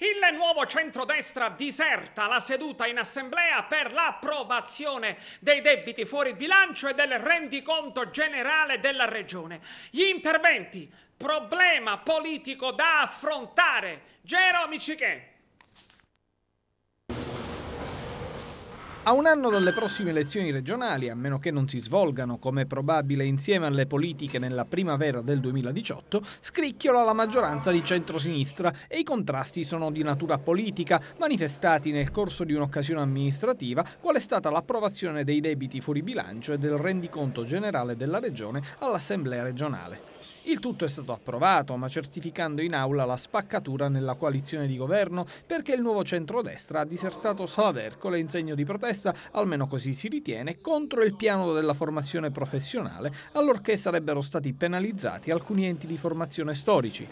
Il nuovo centrodestra diserta la seduta in assemblea per l'approvazione dei debiti fuori bilancio e del rendiconto generale della regione. Gli interventi, problema politico da affrontare. Gero Michichè. A un anno dalle prossime elezioni regionali, a meno che non si svolgano come probabile insieme alle politiche nella primavera del 2018, scricchiola la maggioranza di centrosinistra e i contrasti sono di natura politica, manifestati nel corso di un'occasione amministrativa, quale è stata l'approvazione dei debiti fuori bilancio e del rendiconto generale della regione all'Assemblea regionale. Il tutto è stato approvato, ma certificando in aula la spaccatura nella coalizione di governo perché il nuovo centrodestra ha disertato Salaverco in segno di protesta protesta, almeno così si ritiene, contro il piano della formazione professionale, allorché sarebbero stati penalizzati alcuni enti di formazione storici.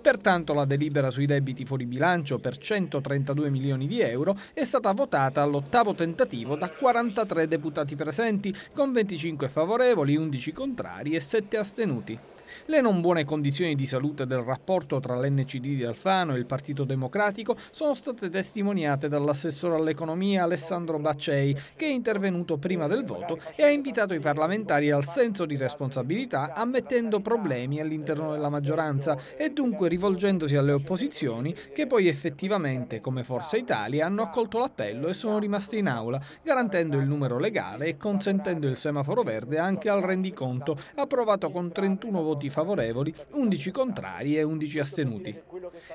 Pertanto la delibera sui debiti fuori bilancio per 132 milioni di euro è stata votata all'ottavo tentativo da 43 deputati presenti, con 25 favorevoli, 11 contrari e 7 astenuti. Le non buone condizioni di salute del rapporto tra l'NCD di Alfano e il Partito Democratico sono state testimoniate dall'assessore all'economia Alessandro Bacci Maccei, che è intervenuto prima del voto e ha invitato i parlamentari al senso di responsabilità ammettendo problemi all'interno della maggioranza e dunque rivolgendosi alle opposizioni che poi effettivamente, come Forza Italia, hanno accolto l'appello e sono rimaste in aula, garantendo il numero legale e consentendo il semaforo verde anche al rendiconto, approvato con 31 voti favorevoli, 11 contrari e 11 astenuti.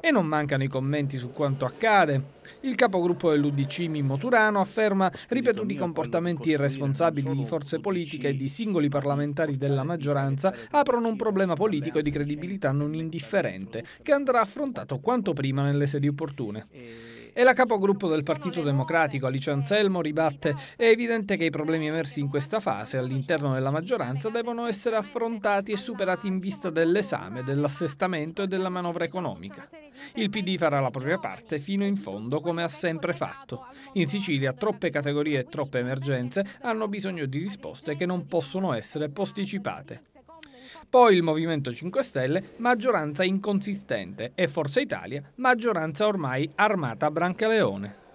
E non mancano i commenti su quanto accade. Il capogruppo dell'Udc Mimmo Turano afferma ripetuti comportamenti irresponsabili di forze politiche e di singoli parlamentari della maggioranza aprono un problema politico e di credibilità non indifferente che andrà affrontato quanto prima nelle sedi opportune. E la capogruppo del Partito Democratico, Alice Anselmo, ribatte è evidente che i problemi emersi in questa fase all'interno della maggioranza devono essere affrontati e superati in vista dell'esame, dell'assestamento e della manovra economica. Il PD farà la propria parte fino in fondo come ha sempre fatto. In Sicilia troppe categorie e troppe emergenze hanno bisogno di risposte che non possono essere posticipate. Poi il Movimento 5 Stelle, maggioranza inconsistente, e Forza Italia, maggioranza ormai armata a Brancaleone.